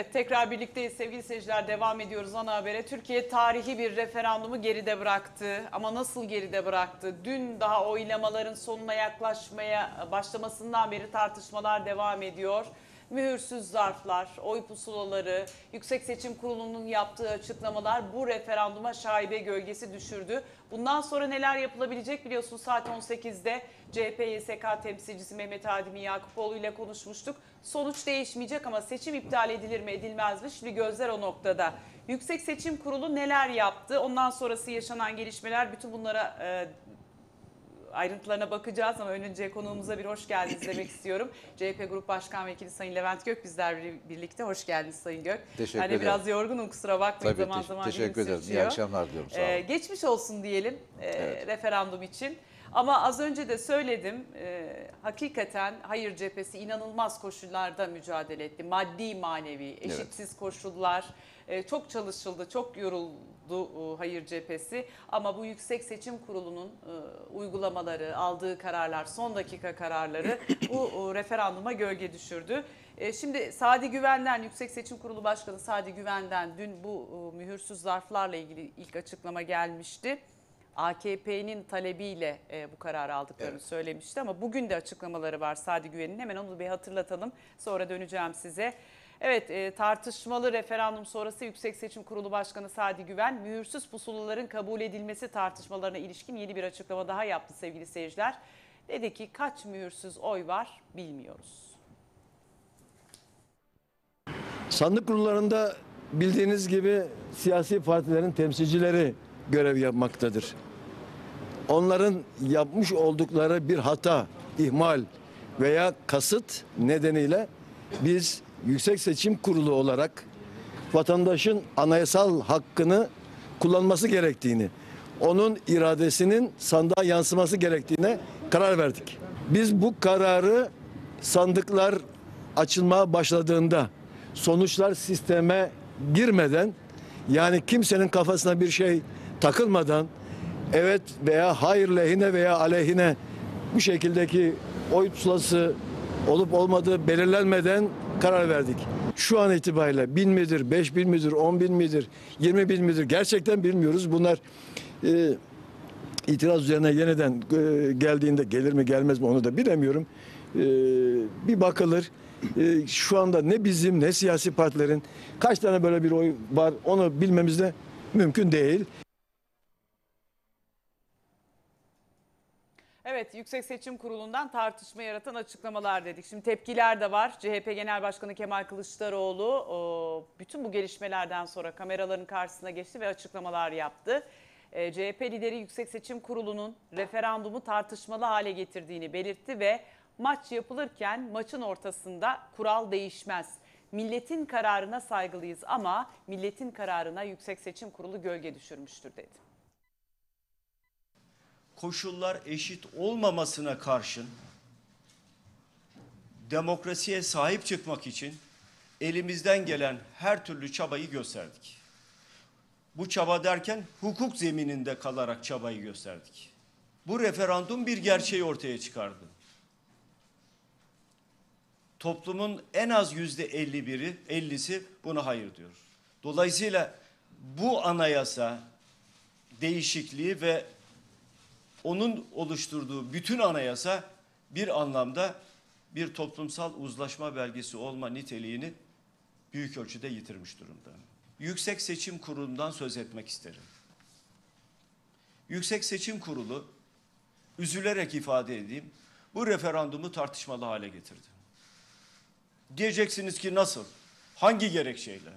Evet tekrar birlikteyiz sevgili seyirciler devam ediyoruz ana habere. Türkiye tarihi bir referandumu geride bıraktı ama nasıl geride bıraktı? Dün daha oylamaların sonuna yaklaşmaya başlamasından beri tartışmalar devam ediyor mühürsüz zarflar, oy pusulaları, Yüksek Seçim Kurulu'nun yaptığı açıklamalar bu referanduma şaibe gölgesi düşürdü. Bundan sonra neler yapılabilecek biliyorsunuz saat 18'de CHP YSK temsilcisi Mehmet Ademi Yakupoğlu ile konuşmuştuk. Sonuç değişmeyecek ama seçim iptal edilir mi edilmez mi? Şimdi gözler o noktada. Yüksek Seçim Kurulu neler yaptı? Ondan sonrası yaşanan gelişmeler bütün bunlara e, ayrıntılarına bakacağız ama önce konuğumuza bir hoş geldiniz demek istiyorum. CHP Grup Başkan Vekili Sayın Levent Gök bizler birlikte. Hoş geldiniz Sayın Gök. Teşekkür hani ederim. Ben biraz yorgunum kusura bakmayın Tabii, zaman te- zaman Teşekkür ederim. Sürçüyor. İyi akşamlar diliyorum. Sağ ee, olun. Ee, geçmiş olsun diyelim e, evet. referandum için. Ama az önce de söyledim, e, hakikaten hayır cephesi inanılmaz koşullarda mücadele etti. Maddi, manevi, eşitsiz evet. koşullar, e, çok çalışıldı, çok yoruldu Mutlu e, Hayır Cephesi ama bu Yüksek Seçim Kurulu'nun e, uygulamaları, aldığı kararlar, son dakika kararları bu e, referanduma gölge düşürdü. Şimdi Sadi Güven'den, Yüksek Seçim Kurulu Başkanı Sadi Güven'den dün bu mühürsüz zarflarla ilgili ilk açıklama gelmişti. AKP'nin talebiyle e, bu kararı aldıklarını evet. söylemişti ama bugün de açıklamaları var Sadi Güven'in. Hemen onu bir hatırlatalım. Sonra döneceğim size. Evet e, tartışmalı referandum sonrası Yüksek Seçim Kurulu Başkanı Sadi Güven mühürsüz pusulaların kabul edilmesi tartışmalarına ilişkin yeni bir açıklama daha yaptı sevgili seyirciler. Dedi ki kaç mühürsüz oy var bilmiyoruz. Sandık kurullarında bildiğiniz gibi siyasi partilerin temsilcileri görev yapmaktadır. Onların yapmış oldukları bir hata, ihmal veya kasıt nedeniyle biz Yüksek Seçim Kurulu olarak vatandaşın anayasal hakkını kullanması gerektiğini, onun iradesinin sandığa yansıması gerektiğine karar verdik. Biz bu kararı sandıklar açılmaya başladığında sonuçlar sisteme girmeden yani kimsenin kafasına bir şey takılmadan evet veya hayır lehine veya aleyhine bu şekildeki oy pusulası olup olmadığı belirlenmeden karar verdik. Şu an itibariyle bin midir, beş bin midir, on bin midir, yirmi bin midir gerçekten bilmiyoruz. Bunlar e, itiraz üzerine yeniden e, geldiğinde gelir mi gelmez mi onu da bilemiyorum. E, bir bakılır. E, şu anda ne bizim ne siyasi partilerin kaç tane böyle bir oy var onu bilmemiz de mümkün değil. Evet Yüksek Seçim Kurulu'ndan tartışma yaratan açıklamalar dedik. Şimdi tepkiler de var. CHP Genel Başkanı Kemal Kılıçdaroğlu bütün bu gelişmelerden sonra kameraların karşısına geçti ve açıklamalar yaptı. E, CHP lideri Yüksek Seçim Kurulu'nun referandumu tartışmalı hale getirdiğini belirtti ve maç yapılırken maçın ortasında kural değişmez. Milletin kararına saygılıyız ama milletin kararına Yüksek Seçim Kurulu gölge düşürmüştür dedi koşullar eşit olmamasına karşın demokrasiye sahip çıkmak için elimizden gelen her türlü çabayı gösterdik. Bu çaba derken hukuk zemininde kalarak çabayı gösterdik. Bu referandum bir gerçeği ortaya çıkardı. Toplumun en az yüzde elli 51'i, 50'si buna hayır diyor. Dolayısıyla bu anayasa değişikliği ve onun oluşturduğu bütün anayasa bir anlamda bir toplumsal uzlaşma belgesi olma niteliğini büyük ölçüde yitirmiş durumda. Yüksek Seçim Kurulu'ndan söz etmek isterim. Yüksek Seçim Kurulu üzülerek ifade edeyim bu referandumu tartışmalı hale getirdi. Diyeceksiniz ki nasıl? Hangi gerekçeyle?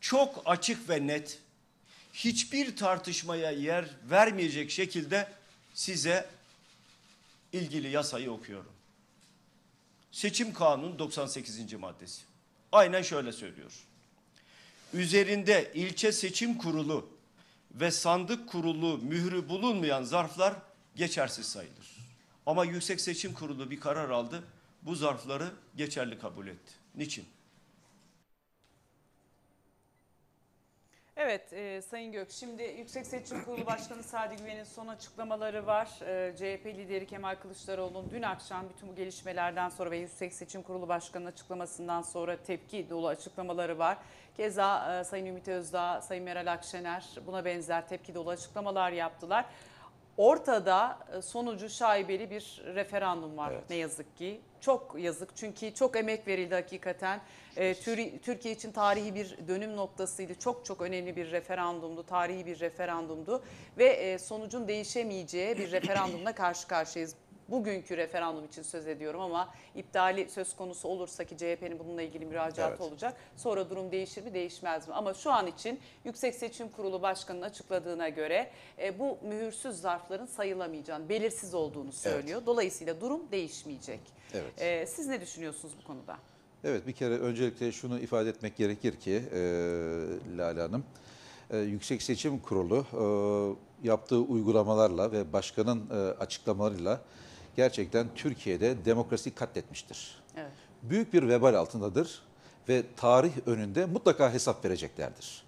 Çok açık ve net hiçbir tartışmaya yer vermeyecek şekilde size ilgili yasayı okuyorum. Seçim Kanunu 98. maddesi. Aynen şöyle söylüyor. Üzerinde ilçe seçim kurulu ve sandık kurulu mührü bulunmayan zarflar geçersiz sayılır. Ama Yüksek Seçim Kurulu bir karar aldı. Bu zarfları geçerli kabul etti. Niçin? Evet e, Sayın Gök, şimdi Yüksek Seçim Kurulu Başkanı Sadi Güven'in son açıklamaları var. E, CHP lideri Kemal Kılıçdaroğlu'nun dün akşam bütün bu gelişmelerden sonra ve Yüksek Seçim Kurulu Başkanı'nın açıklamasından sonra tepki dolu açıklamaları var. Keza e, Sayın Ümit Özdağ, Sayın Meral Akşener buna benzer tepki dolu açıklamalar yaptılar. Ortada e, sonucu şaibeli bir referandum var evet. ne yazık ki. Çok yazık çünkü çok emek verildi hakikaten. Ee, Türkiye için tarihi bir dönüm noktasıydı. Çok çok önemli bir referandumdu, tarihi bir referandumdu. Ve e, sonucun değişemeyeceği bir referandumla karşı karşıyayız bugünkü referandum için söz ediyorum ama iptali söz konusu olursa ki CHP'nin bununla ilgili müracaatı evet. olacak. Sonra durum değişir mi değişmez mi? Ama şu an için Yüksek Seçim Kurulu Başkanı'nın açıkladığına göre e, bu mühürsüz zarfların sayılamayacağını, belirsiz olduğunu söylüyor. Evet. Dolayısıyla durum değişmeyecek. Evet. E, siz ne düşünüyorsunuz bu konuda? Evet bir kere öncelikle şunu ifade etmek gerekir ki e, Lale Hanım. E, Yüksek Seçim Kurulu e, yaptığı uygulamalarla ve başkanın e, açıklamalarıyla gerçekten Türkiye'de demokrasi katletmiştir. Evet. Büyük bir vebal altındadır ve tarih önünde mutlaka hesap vereceklerdir.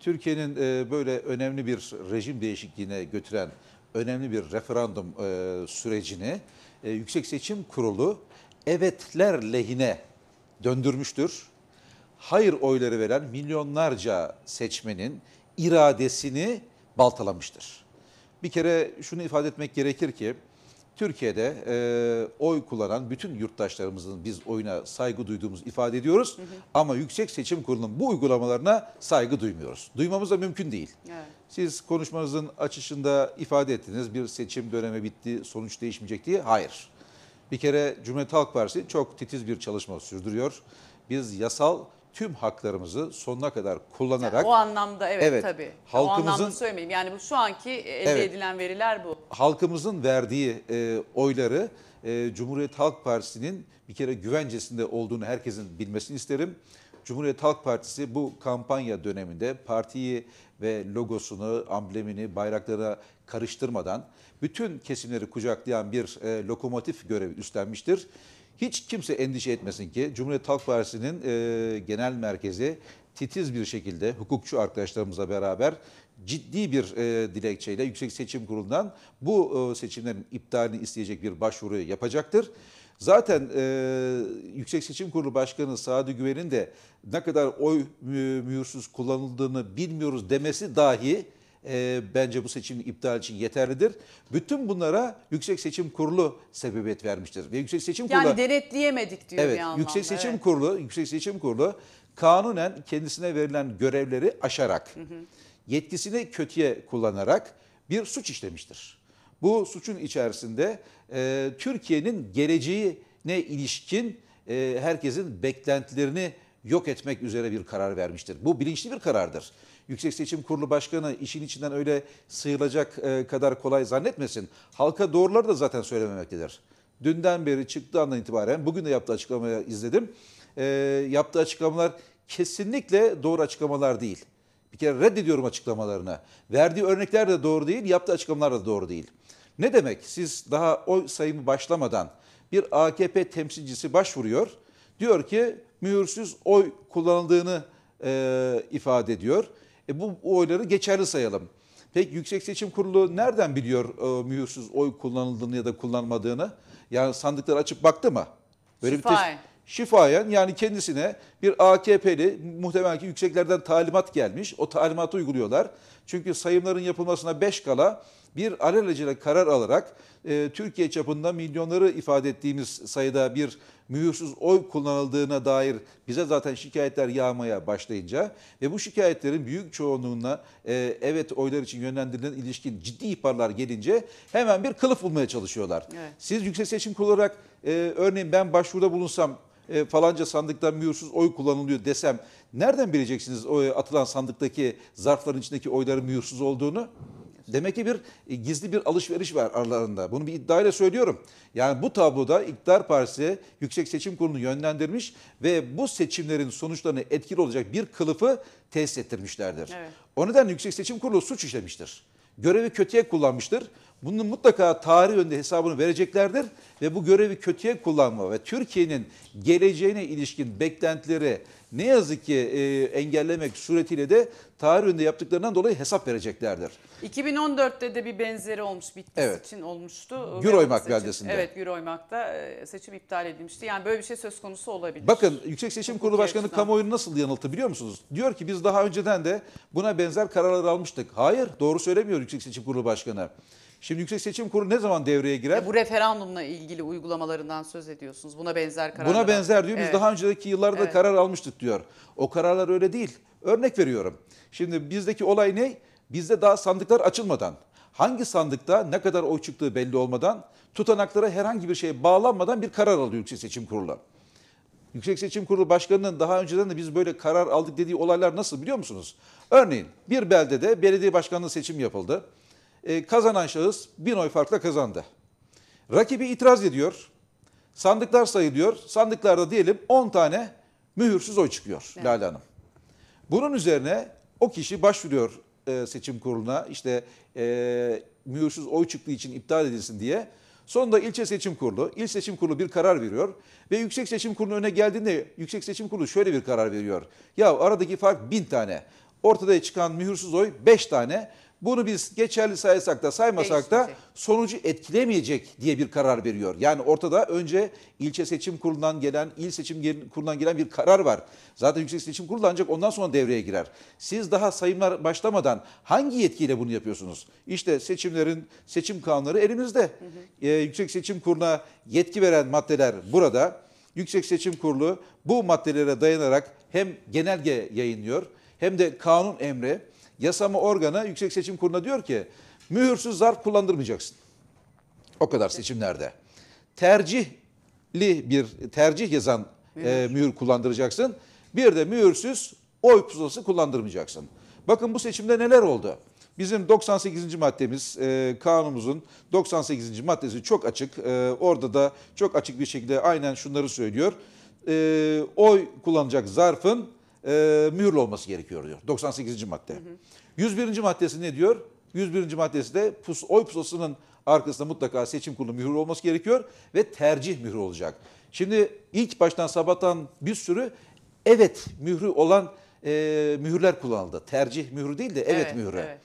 Türkiye'nin e, böyle önemli bir rejim değişikliğine götüren önemli bir referandum e, sürecini e, Yüksek Seçim Kurulu evetler lehine döndürmüştür. Hayır oyları veren milyonlarca seçmenin iradesini baltalamıştır. Bir kere şunu ifade etmek gerekir ki Türkiye'de e, oy kullanan bütün yurttaşlarımızın biz oyuna saygı duyduğumuz ifade ediyoruz. Hı hı. Ama Yüksek Seçim Kurulu'nun bu uygulamalarına saygı duymuyoruz. Duymamız da mümkün değil. Evet. Siz konuşmanızın açışında ifade ettiniz bir seçim dönemi bitti sonuç değişmeyecek diye. Hayır. Bir kere Cumhuriyet Halk Partisi çok titiz bir çalışma sürdürüyor. Biz yasal tüm haklarımızı sonuna kadar kullanarak... Yani o anlamda evet, evet tabii. Halkımızın, o anlamda söylemeyeyim. Yani bu şu anki elde evet, edilen veriler bu. Halkımızın verdiği e, oyları e, Cumhuriyet Halk Partisi'nin bir kere güvencesinde olduğunu herkesin bilmesini isterim. Cumhuriyet Halk Partisi bu kampanya döneminde partiyi ve logosunu, amblemini, bayraklara karıştırmadan bütün kesimleri kucaklayan bir e, lokomotif görevi üstlenmiştir. Hiç kimse endişe etmesin ki Cumhuriyet Halk Partisi'nin e, genel merkezi titiz bir şekilde hukukçu arkadaşlarımızla beraber ciddi bir e, dilekçeyle Yüksek Seçim Kurulu'ndan bu e, seçimlerin iptalini isteyecek bir başvuru yapacaktır. Zaten e, Yüksek Seçim Kurulu Başkanı Sadi Güven'in de ne kadar oy mühürsüz kullanıldığını bilmiyoruz demesi dahi e, bence bu seçimin iptal için yeterlidir. Bütün bunlara Yüksek Seçim Kurulu sebebiyet vermiştir. Ve Yüksek Seçim Kurulu Yani denetleyemedik diyor Evet, bir anlamda. Yüksek Seçim evet. Kurulu, Yüksek Seçim Kurulu kanunen kendisine verilen görevleri aşarak, hı hı. yetkisini kötüye kullanarak bir suç işlemiştir. Bu suçun içerisinde e, Türkiye'nin geleceğine ilişkin e, herkesin beklentilerini yok etmek üzere bir karar vermiştir. Bu bilinçli bir karardır. Yüksek Seçim Kurulu Başkanı işin içinden öyle sıyrılacak e, kadar kolay zannetmesin. Halka doğruları da zaten söylememektedir. Dünden beri çıktığı andan itibaren bugün de yaptığı açıklamayı izledim. E, yaptığı açıklamalar kesinlikle doğru açıklamalar değil. Bir kere reddediyorum açıklamalarını. Verdiği örnekler de doğru değil, yaptığı açıklamalar da doğru değil. Ne demek? Siz daha oy sayımı başlamadan bir AKP temsilcisi başvuruyor. Diyor ki mühürsüz oy kullanıldığını e, ifade ediyor. E bu oyları geçerli sayalım. Peki Yüksek Seçim Kurulu nereden biliyor e, mühürsüz oy kullanıldığını ya da kullanmadığını? Yani sandıkları açıp baktı mı? Böyle Şifayen. Bir Şifayen yani kendisine bir AKP'li muhtemelen ki yükseklerden talimat gelmiş. O talimatı uyguluyorlar. Çünkü sayımların yapılmasına 5 kala bir alelacele karar alarak e, Türkiye çapında milyonları ifade ettiğimiz sayıda bir mühürsüz oy kullanıldığına dair bize zaten şikayetler yağmaya başlayınca ve bu şikayetlerin büyük çoğunluğuna e, evet oylar için yönlendirilen ilişkin ciddi ihbarlar gelince hemen bir kılıf bulmaya çalışıyorlar. Evet. Siz Yüksek Seçim Kurulu olarak e, örneğin ben başvuruda bulunsam e, falanca sandıktan mühürsüz oy kullanılıyor desem nereden bileceksiniz o atılan sandıktaki zarfların içindeki oyların mühürsüz olduğunu? Demek ki bir e, gizli bir alışveriş var aralarında. Bunu bir iddiayla söylüyorum. Yani bu tabloda İktidar Partisi Yüksek Seçim Kurulu'nu yönlendirmiş ve bu seçimlerin sonuçlarını etkili olacak bir kılıfı tesis ettirmişlerdir. Evet. O nedenle Yüksek Seçim Kurulu suç işlemiştir. Görevi kötüye kullanmıştır. Bunun mutlaka tarih önünde hesabını vereceklerdir ve bu görevi kötüye kullanma ve Türkiye'nin geleceğine ilişkin beklentileri ne yazık ki e, engellemek suretiyle de tarih önünde yaptıklarından dolayı hesap vereceklerdir. 2014'te de bir benzeri olmuş Bitlis Evet. için olmuştu. Euroymak Seçim- beldesinde. Evet Euroymak'ta e, seçim iptal edilmişti. Yani böyle bir şey söz konusu olabilir. Bakın Yüksek Seçim Kurulu Başkanı açıdan. kamuoyunu nasıl yanılttı biliyor musunuz? Diyor ki biz daha önceden de buna benzer kararlar almıştık. Hayır doğru söylemiyor Yüksek Seçim Kurulu Başkanı. Şimdi Yüksek Seçim Kurulu ne zaman devreye girer? E bu referandumla ilgili uygulamalarından söz ediyorsunuz. Buna benzer karar. Buna benzer diyor. Biz evet. daha önceki yıllarda evet. karar almıştık diyor. O kararlar öyle değil. Örnek veriyorum. Şimdi bizdeki olay ne? Bizde daha sandıklar açılmadan, hangi sandıkta ne kadar oy çıktığı belli olmadan, tutanaklara herhangi bir şeye bağlanmadan bir karar alıyor Yüksek Seçim Kurulu. Yüksek Seçim Kurulu Başkanı'nın daha önceden de biz böyle karar aldık dediği olaylar nasıl biliyor musunuz? Örneğin bir beldede belediye başkanlığı seçim yapıldı. E, kazanan şahıs bin oy farkla kazandı. Rakibi itiraz ediyor. Sandıklar sayılıyor. Sandıklarda diyelim 10 tane mühürsüz oy çıkıyor evet. Lale Hanım. Bunun üzerine o kişi başvuruyor e, seçim kuruluna işte e, mühürsüz oy çıktığı için iptal edilsin diye. Sonunda ilçe seçim kurulu, il seçim kurulu bir karar veriyor ve yüksek seçim kurulu önüne geldiğinde yüksek seçim kurulu şöyle bir karar veriyor. Ya aradaki fark bin tane, ortada çıkan mühürsüz oy beş tane, bunu biz geçerli saysak da saymasak da sonucu etkilemeyecek diye bir karar veriyor. Yani ortada önce ilçe seçim kurulundan gelen, il seçim kurulundan gelen bir karar var. Zaten yüksek seçim kurulu ancak ondan sonra devreye girer. Siz daha sayımlar başlamadan hangi yetkiyle bunu yapıyorsunuz? İşte seçimlerin seçim kanunları elimizde. Hı hı. Ee, yüksek seçim kuruluna yetki veren maddeler burada. Yüksek Seçim Kurulu bu maddelere dayanarak hem genelge yayınlıyor hem de kanun emri yasama organı Yüksek Seçim Kurulu'na diyor ki mühürsüz zarf kullandırmayacaksın. O kadar seçimlerde. Tercihli bir tercih yazan e, mühür, e, mühür kullandıracaksın. Bir de mühürsüz oy pusulası kullandırmayacaksın. Bakın bu seçimde neler oldu? Bizim 98. maddemiz e, kanunumuzun 98. maddesi çok açık. E, orada da çok açık bir şekilde aynen şunları söylüyor. E, oy kullanacak zarfın e, mühürlü olması gerekiyor diyor. 98. madde. Hı hı. 101. maddesi ne diyor? 101. maddesi de pus, oy pusulasının arkasında mutlaka seçim kurulu mühürü olması gerekiyor ve tercih mührü olacak. Şimdi ilk baştan sabahtan bir sürü evet mührü olan e, mühürler kullanıldı. Tercih mührü değil de evet, evet mührü. Evet.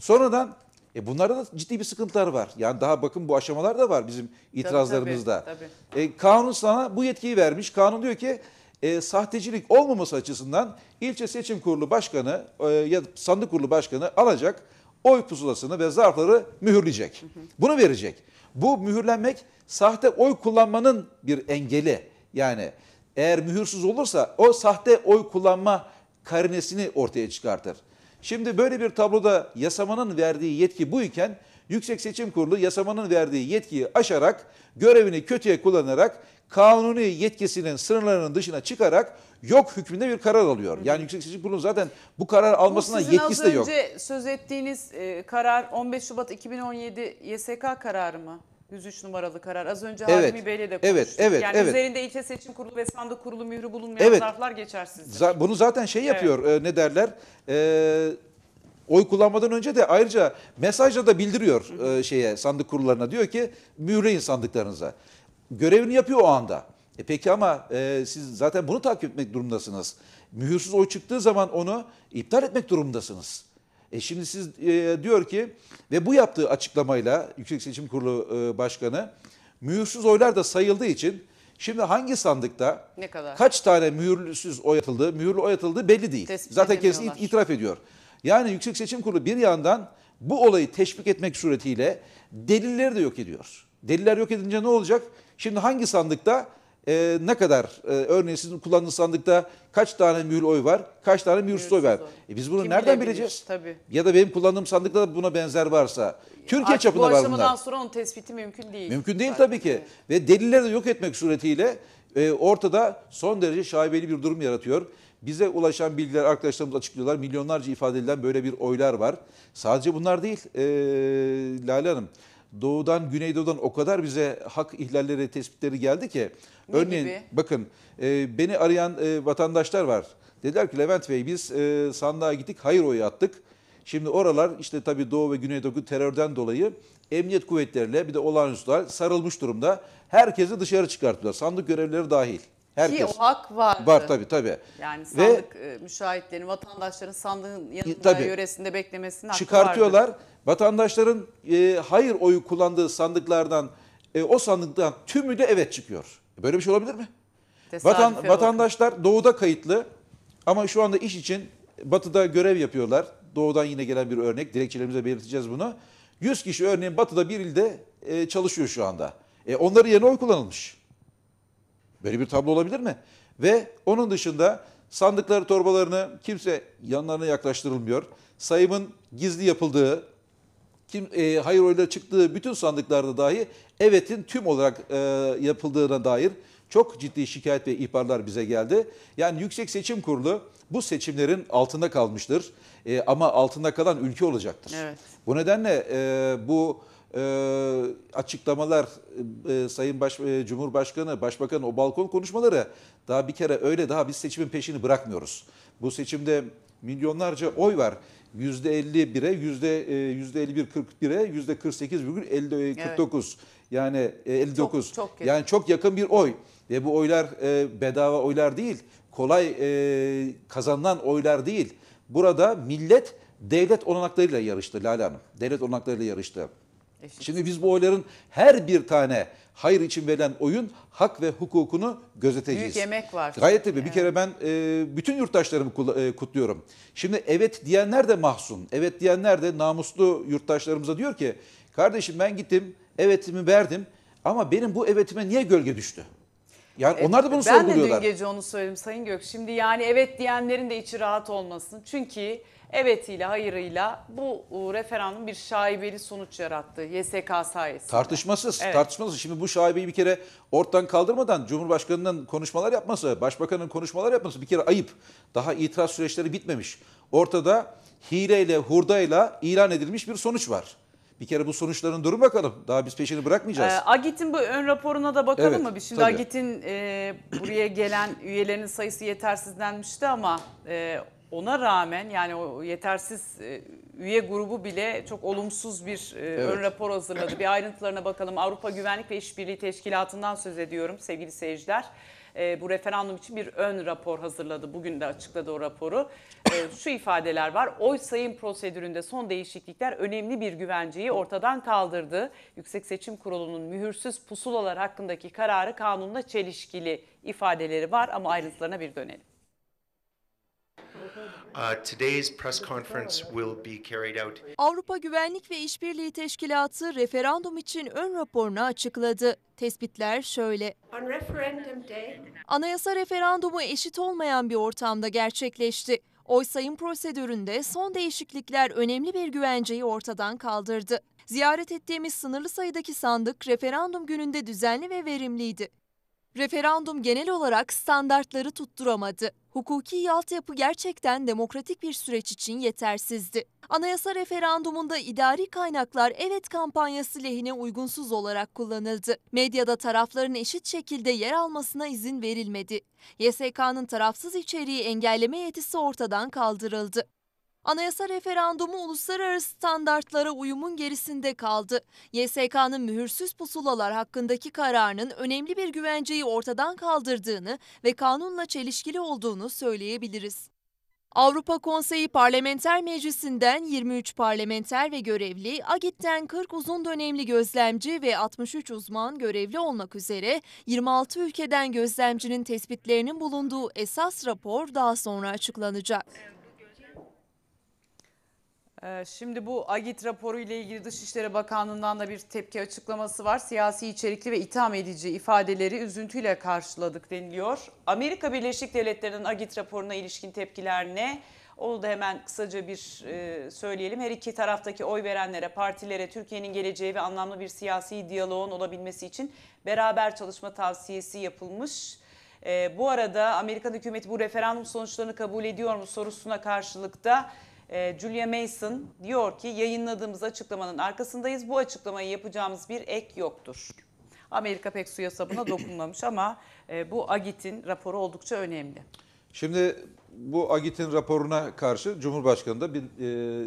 Sonradan e bunlarda da ciddi bir sıkıntılar var. Yani daha bakın bu aşamalar da var bizim itirazlarımızda. Tabii, tabii, tabii. E, kanun sana bu yetkiyi vermiş. Kanun diyor ki e, sahtecilik olmaması açısından ilçe seçim kurulu başkanı e, ya da sandık kurulu başkanı alacak oy pusulasını ve zarfları mühürleyecek. Hı hı. Bunu verecek. Bu mühürlenmek sahte oy kullanmanın bir engeli. Yani eğer mühürsüz olursa o sahte oy kullanma karinesini ortaya çıkartır. Şimdi böyle bir tabloda yasamanın verdiği yetki bu iken Yüksek Seçim Kurulu yasamanın verdiği yetkiyi aşarak, görevini kötüye kullanarak, kanuni yetkisinin sınırlarının dışına çıkarak yok hükmünde bir karar alıyor. Yani Yüksek Seçim Kurulu zaten bu karar almasına bu yetkisi de yok. Sizin az önce söz ettiğiniz e, karar 15 Şubat 2017 YSK kararı mı? 103 numaralı karar. Az önce evet. Hazmi Bey'le de konuştuk. Evet, evet, yani evet. üzerinde ilçe seçim kurulu ve sandık kurulu mührü bulunmayan evet. zarflar geçersizdir. Z- bunu zaten şey yapıyor evet. e, ne derler? E, oy kullanmadan önce de ayrıca mesajla da bildiriyor e, şeye sandık kurullarına diyor ki mühüreyin sandıklarınıza. Görevini yapıyor o anda. E peki ama e, siz zaten bunu takip etmek durumdasınız. Mühürsüz oy çıktığı zaman onu iptal etmek durumdasınız. E şimdi siz e, diyor ki ve bu yaptığı açıklamayla Yüksek Seçim Kurulu e, Başkanı mühürsüz oylar da sayıldığı için Şimdi hangi sandıkta ne kadar? kaç tane mühürsüz oy atıldı, mühürlü oy atıldı belli değil. Tespit Zaten kendisini itiraf ediyor. Yani Yüksek Seçim Kurulu bir yandan bu olayı teşvik etmek suretiyle delilleri de yok ediyor. Deliller yok edince ne olacak? Şimdi hangi sandıkta e, ne kadar e, örneğin sizin kullandığınız sandıkta kaç tane mühür oy var, kaç tane mühürsüz oy var? E, biz bunu Kim nereden bileceğiz? Tabii. Ya da benim kullandığım sandıkta da buna benzer varsa. Türkiye Artık çapında var bunlar. Artık bu aşamadan sonra onun tespiti mümkün değil. Mümkün değil Artık tabii ki. Evet. Ve delilleri de yok etmek suretiyle e, ortada son derece şaibeli bir durum yaratıyor. Bize ulaşan bilgiler arkadaşlarımız açıklıyorlar. Milyonlarca ifade edilen böyle bir oylar var. Sadece bunlar değil e, Lale Hanım. Doğudan, Güneydoğu'dan o kadar bize hak ihlalleri, tespitleri geldi ki. Ne örneğin gibi? bakın e, beni arayan e, vatandaşlar var. Dediler ki Levent Bey biz e, sandığa gittik hayır oyu attık. Şimdi oralar işte tabii Doğu ve Güneydoğu terörden dolayı emniyet kuvvetleriyle bir de olağanüstüler sarılmış durumda. Herkesi dışarı çıkarttılar. Sandık görevlileri dahil. Herkes. Ki o hak vardı. Var tabii tabii. Yani sandık Ve, müşahitlerin, vatandaşların sandığın yanında tabii, yöresinde beklemesinin hakkı Çıkartıyorlar. Vardı. Vatandaşların e, hayır oyu kullandığı sandıklardan e, o sandıktan tümü de evet çıkıyor. E, böyle bir şey olabilir mi? Tesadüfe Vatan, vatandaşlar olur. doğuda kayıtlı ama şu anda iş için batıda görev yapıyorlar. Doğudan yine gelen bir örnek. Dilekçelerimize belirteceğiz bunu. 100 kişi örneğin Batı'da bir ilde e, çalışıyor şu anda. E, onların yerine oy kullanılmış. Böyle bir tablo olabilir mi? Ve onun dışında sandıkları, torbalarını kimse yanlarına yaklaştırılmıyor. Sayımın gizli yapıldığı, kim e, hayır oyları çıktığı bütün sandıklarda dahi evetin tüm olarak e, yapıldığına dair çok ciddi şikayet ve ihbarlar bize geldi. Yani Yüksek Seçim Kurulu bu seçimlerin altında kalmıştır. E, ama altında kalan ülke olacaktır. Evet. Bu nedenle e, bu e, açıklamalar e, Sayın Baş, e, Cumhurbaşkanı, Başbakan o balkon konuşmaları daha bir kere öyle daha biz seçimin peşini bırakmıyoruz. Bu seçimde milyonlarca oy var. %51'e, %51-41'e, %48,49. Evet. Yani 59. E, çok, çok yani çok yakın bir oy. Ve bu oylar e, bedava oylar değil kolay e, kazanılan oylar değil. Burada millet devlet olanaklarıyla yarıştı Lale Hanım. Devlet olanaklarıyla yarıştı. Eşit. Şimdi biz bu oyların her bir tane hayır için verilen oyun hak ve hukukunu gözeteceğiz. Büyük yemek var. Gayet tabii. Evet. Bir kere ben e, bütün yurttaşlarımı e, kutluyorum. Şimdi evet diyenler de mahzun. Evet diyenler de namuslu yurttaşlarımıza diyor ki kardeşim ben gittim evetimi verdim ama benim bu evetime niye gölge düştü? Yani e, onlar da bunu ben sorguluyorlar. Ben de dün gece onu söyledim Sayın Gök. Şimdi yani evet diyenlerin de içi rahat olmasın. Çünkü evetiyle hayırıyla bu referandum bir şaibeli sonuç yarattı YSK sayesinde. Tartışmasız, evet. tartışmasız. Şimdi bu şaibeyi bir kere ortadan kaldırmadan Cumhurbaşkanı'nın konuşmalar yapması, Başbakan'ın konuşmalar yapması bir kere ayıp. Daha itiraz süreçleri bitmemiş. Ortada hileyle, hurdayla ilan edilmiş bir sonuç var. Bir kere bu sonuçların durum bakalım. Daha biz peşini bırakmayacağız. Ee, Agit'in bu ön raporuna da bakalım evet, mı? Biz şimdi Agit'in e, buraya gelen üyelerin sayısı yetersizlenmişti ama e, ona rağmen yani o yetersiz e, üye grubu bile çok olumsuz bir e, evet. ön rapor hazırladı. Bir ayrıntılarına bakalım. Avrupa Güvenlik ve İşbirliği Teşkilatı'ndan söz ediyorum sevgili seyirciler. Ee, bu referandum için bir ön rapor hazırladı. Bugün de açıkladı o raporu. Ee, şu ifadeler var. Oy sayım prosedüründe son değişiklikler önemli bir güvenceyi ortadan kaldırdı. Yüksek Seçim Kurulu'nun mühürsüz pusulalar hakkındaki kararı kanunla çelişkili ifadeleri var ama ayrıntılarına bir dönelim. Uh, Avrupa Güvenlik ve İşbirliği Teşkilatı referandum için ön raporunu açıkladı. Tespitler şöyle. Anayasa referandumu eşit olmayan bir ortamda gerçekleşti. Oy sayım prosedüründe son değişiklikler önemli bir güvenceyi ortadan kaldırdı. Ziyaret ettiğimiz sınırlı sayıdaki sandık referandum gününde düzenli ve verimliydi. Referandum genel olarak standartları tutturamadı. Hukuki altyapı gerçekten demokratik bir süreç için yetersizdi. Anayasa referandumunda idari kaynaklar evet kampanyası lehine uygunsuz olarak kullanıldı. Medyada tarafların eşit şekilde yer almasına izin verilmedi. YSK'nın tarafsız içeriği engelleme yetisi ortadan kaldırıldı. Anayasa referandumu uluslararası standartlara uyumun gerisinde kaldı. YSK'nın mühürsüz pusulalar hakkındaki kararının önemli bir güvenceyi ortadan kaldırdığını ve kanunla çelişkili olduğunu söyleyebiliriz. Avrupa Konseyi Parlamenter Meclisi'nden 23 parlamenter ve görevli, AGİT'ten 40 uzun dönemli gözlemci ve 63 uzman görevli olmak üzere 26 ülkeden gözlemcinin tespitlerinin bulunduğu esas rapor daha sonra açıklanacak. Ee, şimdi bu AGİT raporu ile ilgili Dışişleri Bakanlığı'ndan da bir tepki açıklaması var. Siyasi içerikli ve itham edici ifadeleri üzüntüyle karşıladık deniliyor. Amerika Birleşik Devletleri'nin AGİT raporuna ilişkin tepkiler ne? Onu da hemen kısaca bir e, söyleyelim. Her iki taraftaki oy verenlere, partilere Türkiye'nin geleceği ve anlamlı bir siyasi diyaloğun olabilmesi için beraber çalışma tavsiyesi yapılmış. E, bu arada Amerikan hükümeti bu referandum sonuçlarını kabul ediyor mu sorusuna karşılıkta ee, Julia Mason diyor ki yayınladığımız açıklamanın arkasındayız. Bu açıklamayı yapacağımız bir ek yoktur. Amerika pek suya sabuna dokunmamış ama e, bu Agit'in raporu oldukça önemli. Şimdi bu Agit'in raporuna karşı Cumhurbaşkanı da bir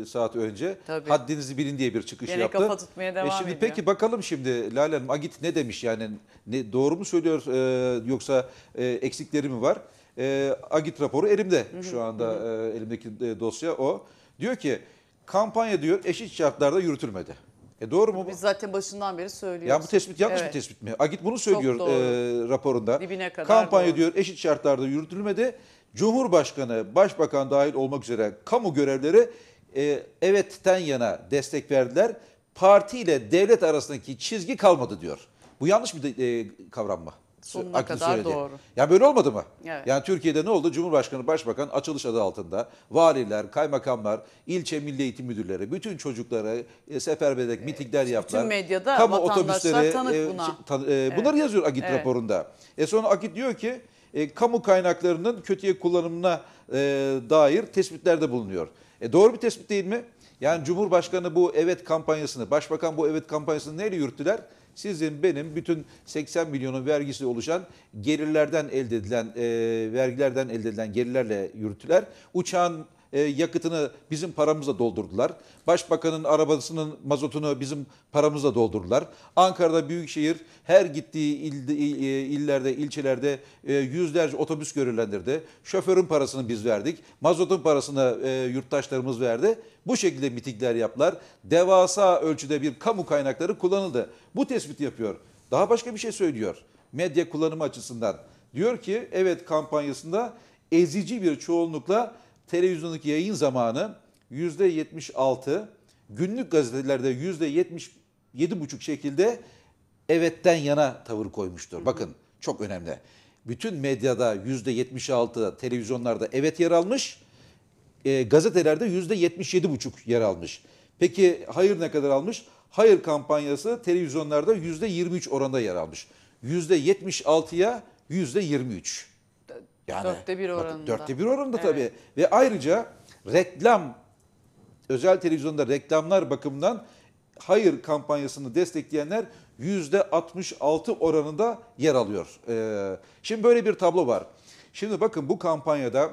e, saat önce Tabii. haddinizi bilin diye bir çıkış Gene yaptı. kafa tutmaya e, devam e şimdi ediyor. Peki bakalım şimdi Lale Hanım AGİT ne demiş yani ne, doğru mu söylüyor e, yoksa e, eksikleri mi var? E, Agit raporu elimde hı hı, şu anda hı. E, elimdeki e, dosya o. Diyor ki kampanya diyor eşit şartlarda yürütülmedi. E doğru mu Biz zaten başından beri söylüyoruz. Ya bu tespit yanlış evet. bir tespit mi? Agit bunu söylüyor e, raporunda. Dibine kadar Kampanya doğru. diyor eşit şartlarda yürütülmedi. Cumhurbaşkanı, başbakan dahil olmak üzere kamu görevleri e, evetten yana destek verdiler. Parti ile devlet arasındaki çizgi kalmadı diyor. Bu yanlış bir de, e, kavram mı? sonuna Aklı kadar söyledi. doğru. Ya böyle olmadı mı? Evet. Yani Türkiye'de ne oldu? Cumhurbaşkanı, Başbakan açılış adı altında valiler, kaymakamlar, ilçe milli eğitim müdürleri bütün çocuklara e, seferberlik mitingler yaptılar. Bütün medyada Kamu otobüsleri tanık e, buna. E, tan, e, evet. yazıyor Akit evet. raporunda. E sonra Akit diyor ki e, kamu kaynaklarının kötüye kullanımına e, dair tespitlerde bulunuyor. E, doğru bir tespit değil mi? Yani Cumhurbaşkanı bu evet kampanyasını, Başbakan bu evet kampanyasını neyle yürüttüler? sizin benim bütün 80 milyonun vergisi oluşan gelirlerden elde edilen, e, vergilerden elde edilen gelirlerle yürüttüler Uçağın e, yakıtını bizim paramızla doldurdular. Başbakanın arabasının mazotunu bizim paramızla doldurdular. Ankara'da büyükşehir her gittiği ilde, illerde, ilçelerde e, yüzlerce otobüs görevlendirdi. Şoförün parasını biz verdik. Mazotun parasını e, yurttaşlarımız verdi. Bu şekilde mitikler yaptılar. Devasa ölçüde bir kamu kaynakları kullanıldı. Bu tespit yapıyor. Daha başka bir şey söylüyor. Medya kullanımı açısından. Diyor ki evet kampanyasında ezici bir çoğunlukla televizyondaki yayın zamanı yüzde %76, günlük gazetelerde yüzde buçuk şekilde evetten yana tavır koymuştur. Bakın çok önemli. Bütün medyada yüzde %76, televizyonlarda evet yer almış, e, gazetelerde buçuk yer almış. Peki hayır ne kadar almış? Hayır kampanyası televizyonlarda yüzde %23 oranda yer almış. Yüzde %76'ya %23. Yani, dörtte bir oranında. dörtte bir oranında evet. tabii. Ve ayrıca reklam, özel televizyonda reklamlar bakımından hayır kampanyasını destekleyenler yüzde %66 oranında yer alıyor. Ee, şimdi böyle bir tablo var. Şimdi bakın bu kampanyada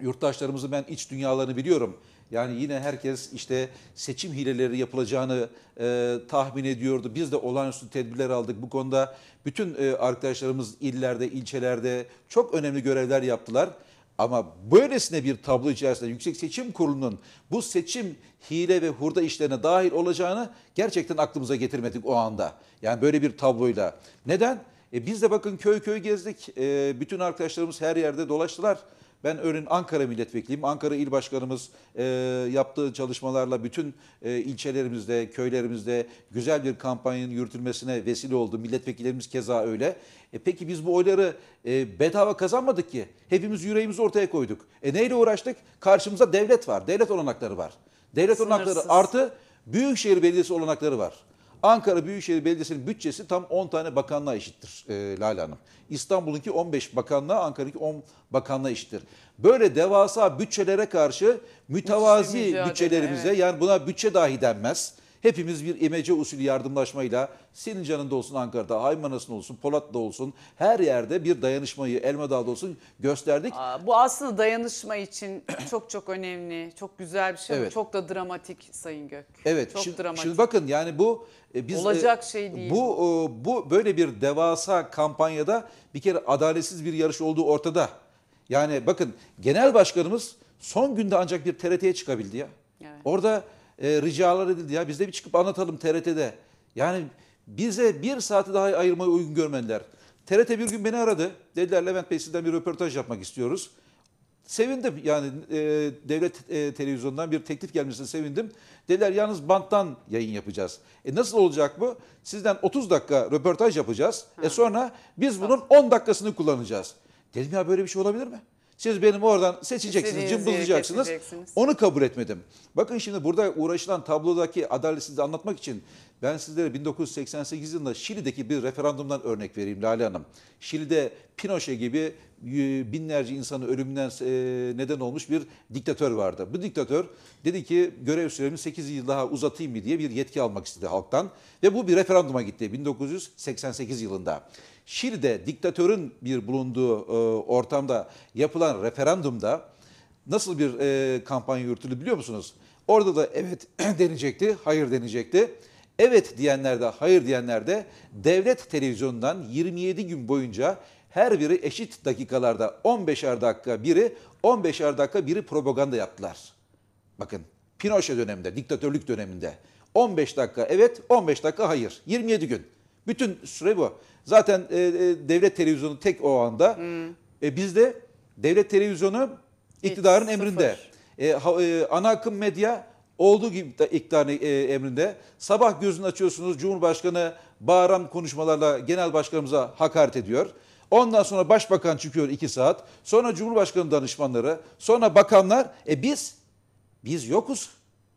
yurttaşlarımızın ben iç dünyalarını biliyorum. Yani yine herkes işte seçim hileleri yapılacağını e, tahmin ediyordu. Biz de olağanüstü tedbirler aldık bu konuda. Bütün e, arkadaşlarımız illerde, ilçelerde çok önemli görevler yaptılar. Ama böylesine bir tablo içerisinde Yüksek Seçim Kurulu'nun bu seçim hile ve hurda işlerine dahil olacağını gerçekten aklımıza getirmedik o anda. Yani böyle bir tabloyla. Neden? E biz de bakın köy köy gezdik. E, bütün arkadaşlarımız her yerde dolaştılar. Ben örneğin Ankara milletvekiliyim. Ankara il başkanımız e, yaptığı çalışmalarla bütün e, ilçelerimizde, köylerimizde güzel bir kampanyanın yürütülmesine vesile oldu. Milletvekillerimiz keza öyle. E peki biz bu oyları e, bedava kazanmadık ki. Hepimiz yüreğimizi ortaya koyduk. E neyle uğraştık? Karşımızda devlet var, devlet olanakları var. Devlet Sınırsız. olanakları artı Büyükşehir Belediyesi olanakları var. Ankara Büyükşehir Belediyesi'nin bütçesi tam 10 tane bakanlığa eşittir e, Lale Hanım. İstanbul'unki 15 bakanlığa, Ankara'nınki 10 bakanlığa eşittir. Böyle devasa bütçelere karşı mütevazi bütçelerimize evet. yani buna bütçe dahi denmez Hepimiz bir imece usulü yardımlaşmayla Sincan'ında olsun Ankara'da, Haymanas'ın olsun, Polat'ta olsun her yerde bir dayanışmayı Elmadağ'da olsun gösterdik. Aa, bu aslında dayanışma için çok çok önemli, çok güzel bir şey. Evet. Çok da dramatik Sayın Gök. Evet. Çok şimdi, dramatik. Şimdi bakın yani bu e, biz e, olacak e, şey değil. Bu e, bu böyle bir devasa kampanyada bir kere adaletsiz bir yarış olduğu ortada. Yani bakın genel başkanımız son günde ancak bir TRT'ye çıkabildi ya. Evet. Orada e, ricalar edildi. Ya biz de bir çıkıp anlatalım TRT'de. Yani bize bir saati daha ayırmayı uygun görmediler. TRT bir gün beni aradı. Dediler Levent Bey sizden bir röportaj yapmak istiyoruz. Sevindim yani e, devlet e, televizyondan bir teklif gelmesine sevindim. Dediler yalnız banttan yayın yapacağız. E nasıl olacak bu? Sizden 30 dakika röportaj yapacağız. E, ha. E sonra biz bunun 10 dakikasını kullanacağız. Dedim ya böyle bir şey olabilir mi? Siz benim oradan seçeceksiniz, İstediğiniz yere cımbızlayacaksınız. Onu kabul etmedim. Bakın şimdi burada uğraşılan tablodaki adaletsizliği anlatmak için ben sizlere 1988 yılında Şili'deki bir referandumdan örnek vereyim Lale Hanım. Şili'de Pinochet gibi binlerce insanın ölümünden e, neden olmuş bir diktatör vardı. Bu diktatör dedi ki görev süremi 8 yıl daha uzatayım mı diye bir yetki almak istedi halktan. Ve bu bir referanduma gitti 1988 yılında. Şili'de diktatörün bir bulunduğu e, ortamda yapılan referandumda nasıl bir e, kampanya yürütüldü biliyor musunuz? Orada da evet denecekti, hayır denecekti. Evet diyenler de hayır diyenler de devlet televizyonundan 27 gün boyunca her biri eşit dakikalarda 15'er dakika biri 15'er dakika biri propaganda yaptılar. Bakın Pinochet döneminde, diktatörlük döneminde 15 dakika evet 15 dakika hayır 27 gün. Bütün süre bu. Zaten e, e, devlet televizyonu tek o anda. Hmm. E, bizde devlet televizyonu e, iktidarın Hiç, emrinde. E, ha, e, ana akım medya olduğu gibi iktidarın e, emrinde. Sabah gözünü açıyorsunuz Cumhurbaşkanı bağıran konuşmalarla genel başkanımıza hakaret ediyor. Ondan sonra başbakan çıkıyor iki saat. Sonra Cumhurbaşkanı danışmanları, sonra bakanlar. E biz, biz yokuz.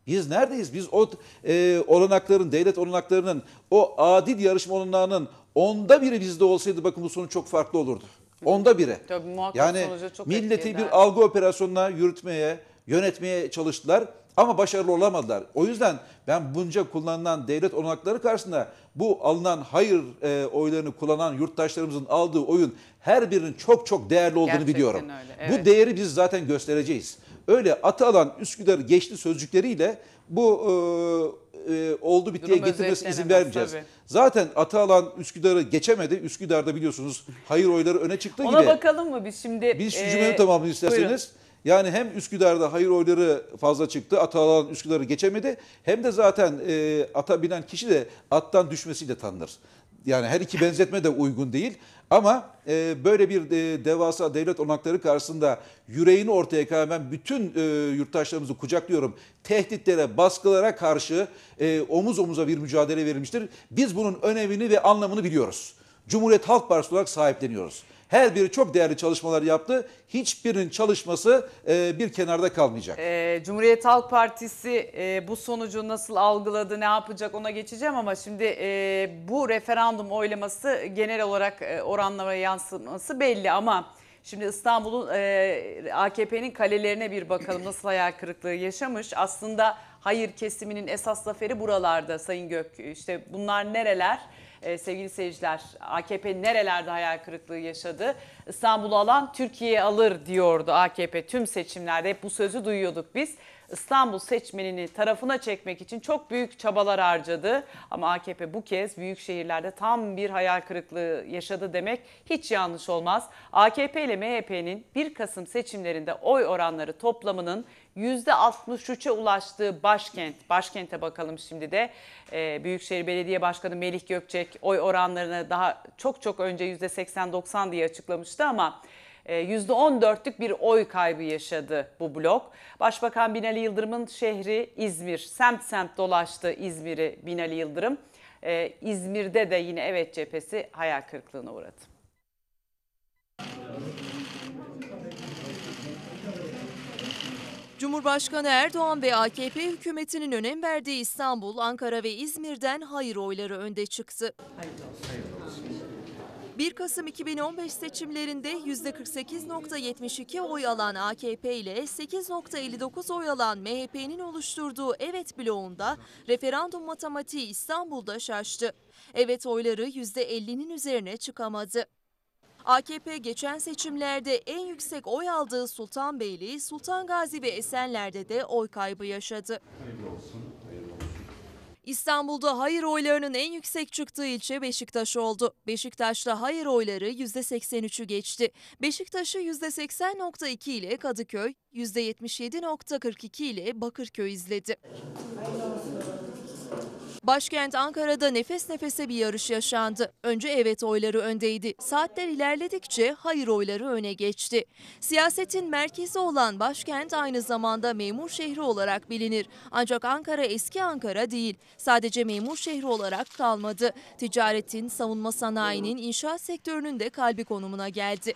Biz neredeyiz? Biz o e, olanakların, devlet olanaklarının, o adil yarışma olanağının onda biri bizde olsaydı bakın bu sonuç çok farklı olurdu. Onda biri. Tabii, yani milleti bir algı operasyonuna yürütmeye, yönetmeye çalıştılar. Ama başarılı olamadılar. O yüzden ben bunca kullanılan devlet olanakları karşısında bu alınan hayır e, oylarını kullanan yurttaşlarımızın aldığı oyun her birinin çok çok değerli olduğunu Gerçekten biliyorum. Öyle, evet. Bu değeri biz zaten göstereceğiz. Öyle atı alan Üsküdar geçti sözcükleriyle bu e, e, oldu bittiye getirmesi izin vermeyeceğiz. Tabii. Zaten atı alan Üsküdar'ı geçemedi. Üsküdar'da biliyorsunuz hayır oyları öne çıktı. Ona gibi. bakalım mı biz şimdi? Biz şu ee, cümleyi e, isterseniz. Buyurun. Yani hem Üsküdar'da hayır oyları fazla çıktı. Ata alan Üsküdar'ı geçemedi. Hem de zaten e, ata binen kişi de attan düşmesiyle tanınır. Yani her iki benzetme de uygun değil. Ama e, böyle bir e, devasa devlet olanakları karşısında yüreğini ortaya koyan bütün e, yurttaşlarımızı kucaklıyorum. Tehditlere, baskılara karşı e, omuz omuza bir mücadele verilmiştir. Biz bunun önemini ve anlamını biliyoruz. Cumhuriyet Halk Partisi olarak sahipleniyoruz. Her biri çok değerli çalışmalar yaptı. Hiçbirinin çalışması e, bir kenarda kalmayacak. E, Cumhuriyet Halk Partisi e, bu sonucu nasıl algıladı, ne yapacak ona geçeceğim ama şimdi e, bu referandum oylaması genel olarak e, oranlara yansıması belli ama... Şimdi İstanbul'un e, AKP'nin kalelerine bir bakalım nasıl hayal kırıklığı yaşamış. Aslında hayır kesiminin esas zaferi buralarda Sayın Gök. İşte bunlar nereler? e, sevgili seyirciler. AKP nerelerde hayal kırıklığı yaşadı? İstanbul'u alan Türkiye alır diyordu AKP tüm seçimlerde. Hep bu sözü duyuyorduk biz. İstanbul seçmenini tarafına çekmek için çok büyük çabalar harcadı. Ama AKP bu kez büyük şehirlerde tam bir hayal kırıklığı yaşadı demek hiç yanlış olmaz. AKP ile MHP'nin 1 Kasım seçimlerinde oy oranları toplamının %63'e ulaştığı başkent, başkente bakalım şimdi de. E, Büyükşehir Belediye Başkanı Melih Gökçek oy oranlarını daha çok çok önce %80-90 diye açıklamıştı ama %14'lük e, bir oy kaybı yaşadı bu blok. Başbakan Binali Yıldırım'ın şehri İzmir. Semt semt dolaştı İzmir'i Binali Yıldırım. Ee, İzmir'de de yine evet cephesi hayal kırıklığına uğradı. Cumhurbaşkanı Erdoğan ve AKP hükümetinin önem verdiği İstanbul, Ankara ve İzmir'den hayır oyları önde çıktı. Hayırlı 1 Kasım 2015 seçimlerinde %48.72 oy alan AKP ile 8.59 oy alan MHP'nin oluşturduğu Evet bloğunda referandum matematiği İstanbul'da şaştı. Evet oyları %50'nin üzerine çıkamadı. AKP geçen seçimlerde en yüksek oy aldığı Sultanbeyli, Sultan Gazi ve Esenler'de de oy kaybı yaşadı. İstanbul'da hayır oylarının en yüksek çıktığı ilçe Beşiktaş oldu. Beşiktaş'ta hayır oyları %83'ü geçti. Beşiktaş'ı %80.2 ile Kadıköy, %77.42 ile Bakırköy izledi. Hayırlı olsun. Başkent Ankara'da nefes nefese bir yarış yaşandı. Önce evet oyları öndeydi. Saatler ilerledikçe hayır oyları öne geçti. Siyasetin merkezi olan başkent aynı zamanda memur şehri olarak bilinir. Ancak Ankara eski Ankara değil. Sadece memur şehri olarak kalmadı. Ticaretin, savunma sanayinin, inşaat sektörünün de kalbi konumuna geldi.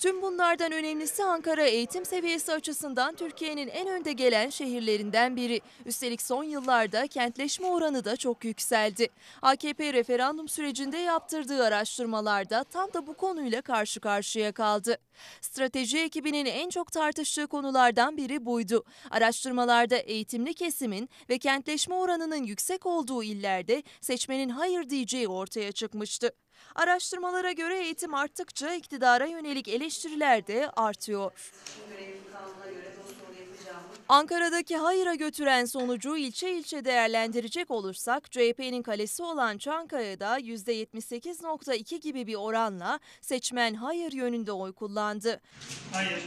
Tüm bunlardan önemlisi Ankara eğitim seviyesi açısından Türkiye'nin en önde gelen şehirlerinden biri. Üstelik son yıllarda kentleşme oranı da çok yükseldi. AKP referandum sürecinde yaptırdığı araştırmalarda tam da bu konuyla karşı karşıya kaldı. Strateji ekibinin en çok tartıştığı konulardan biri buydu. Araştırmalarda eğitimli kesimin ve kentleşme oranının yüksek olduğu illerde seçmenin hayır diyeceği ortaya çıkmıştı. Araştırmalara göre eğitim arttıkça iktidara yönelik eleştiriler de artıyor. Ankara'daki hayıra götüren sonucu ilçe ilçe değerlendirecek olursak CHP'nin kalesi olan Çankaya'da %78.2 gibi bir oranla seçmen hayır yönünde oy kullandı. Hayır.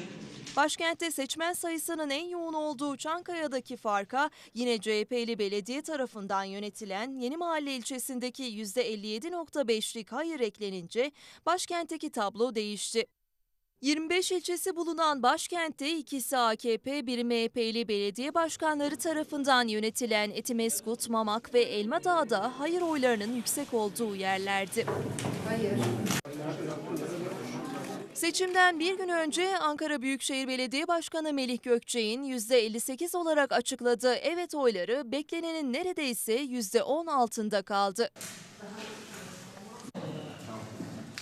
Başkentte seçmen sayısının en yoğun olduğu Çankaya'daki farka yine CHP'li belediye tarafından yönetilen Yeni Mahalle ilçesindeki %57.5'lik hayır eklenince başkentteki tablo değişti. 25 ilçesi bulunan başkentte ikisi AKP, biri MHP'li belediye başkanları tarafından yönetilen Etimeskut, Mamak ve Elmadağ'da hayır oylarının yüksek olduğu yerlerdi. Seçimden bir gün önce Ankara Büyükşehir Belediye Başkanı Melih Gökçe'nin %58 olarak açıkladığı evet oyları beklenenin neredeyse %10 altında kaldı.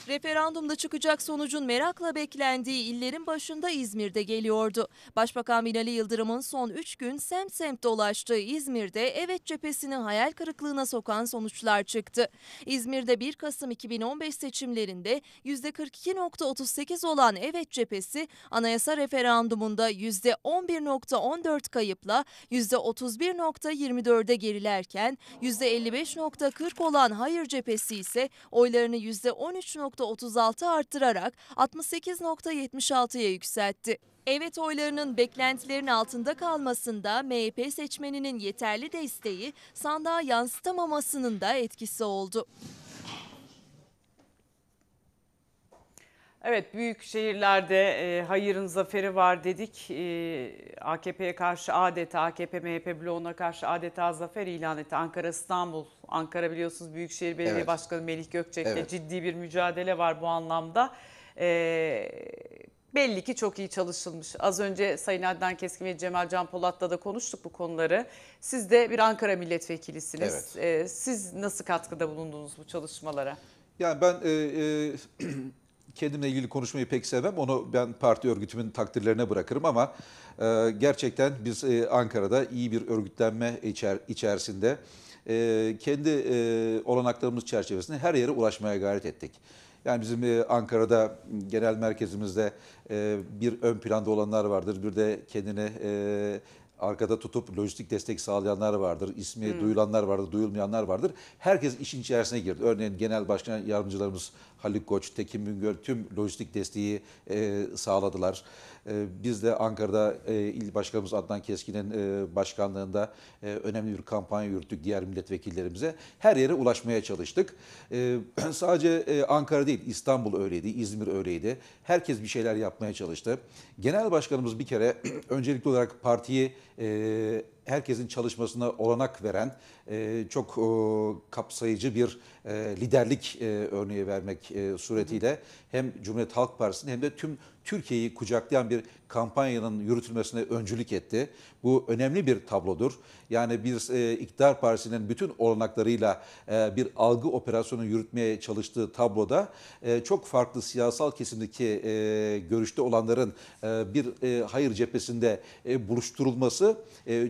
Referandumda çıkacak sonucun merakla beklendiği illerin başında İzmir'de geliyordu. Başbakan Binali Yıldırım'ın son 3 gün semt semt dolaştığı İzmir'de evet cephesini hayal kırıklığına sokan sonuçlar çıktı. İzmir'de 1 Kasım 2015 seçimlerinde %42.38 olan evet cephesi anayasa referandumunda %11.14 kayıpla %31.24'e gerilerken %55.40 olan hayır cephesi ise oylarını %13. 0.36 arttırarak 68.76'ya yükseltti. Evet oylarının beklentilerin altında kalmasında MHP seçmeninin yeterli desteği sandığa yansıtamamasının da etkisi oldu. Evet büyük şehirlerde e, hayırın zaferi var dedik. E, AKP'ye karşı adeta AKP MHP bloğuna karşı adeta zafer ilan etti Ankara İstanbul Ankara biliyorsunuz Büyükşehir Belediye evet. Başkanı Melih Gökçek'le evet. ciddi bir mücadele var bu anlamda. Ee, belli ki çok iyi çalışılmış. Az önce Sayın Adnan Keskin ve Cemal Can Polat'la da konuştuk bu konuları. Siz de bir Ankara milletvekilisiniz. Evet. Ee, siz nasıl katkıda bulundunuz bu çalışmalara? Yani ben e, e, kendimle ilgili konuşmayı pek sevmem. Onu ben parti örgütümün takdirlerine bırakırım ama e, gerçekten biz e, Ankara'da iyi bir örgütlenme içer, içerisinde e, kendi e, olanaklarımız çerçevesinde her yere ulaşmaya gayret ettik. Yani bizim e, Ankara'da genel merkezimizde e, bir ön planda olanlar vardır. Bir de kendini e, arkada tutup lojistik destek sağlayanlar vardır. İsmi hmm. duyulanlar vardır, duyulmayanlar vardır. Herkes işin içerisine girdi. Örneğin Genel Başkan Yardımcılarımız Haluk Koç, Tekin Bingöl tüm lojistik desteği sağladılar. Ee, biz de Ankara'da e, il başkanımız Adnan Keskin'in e, başkanlığında e, önemli bir kampanya yürüttük diğer milletvekillerimize. Her yere ulaşmaya çalıştık. Sadece Ankara değil İstanbul öyleydi, İzmir öyleydi. Herkes bir şeyler yapmaya çalıştı. Genel başkanımız bir kere öncelikli olarak partiyi herkesin çalışmasına olanak veren e, çok e, kapsayıcı bir e, liderlik örneği vermek suretiyle hem Cumhuriyet Halk Partisi'nin hem de tüm Türkiye'yi kucaklayan bir kampanyanın yürütülmesine öncülük etti. Bu önemli bir tablodur. Yani bir iktidar partisinin bütün olanaklarıyla e, bir algı operasyonu yürütmeye çalıştığı tabloda çok farklı siyasal kesimdeki görüşte olanların bir hayır cephesinde buluşturulması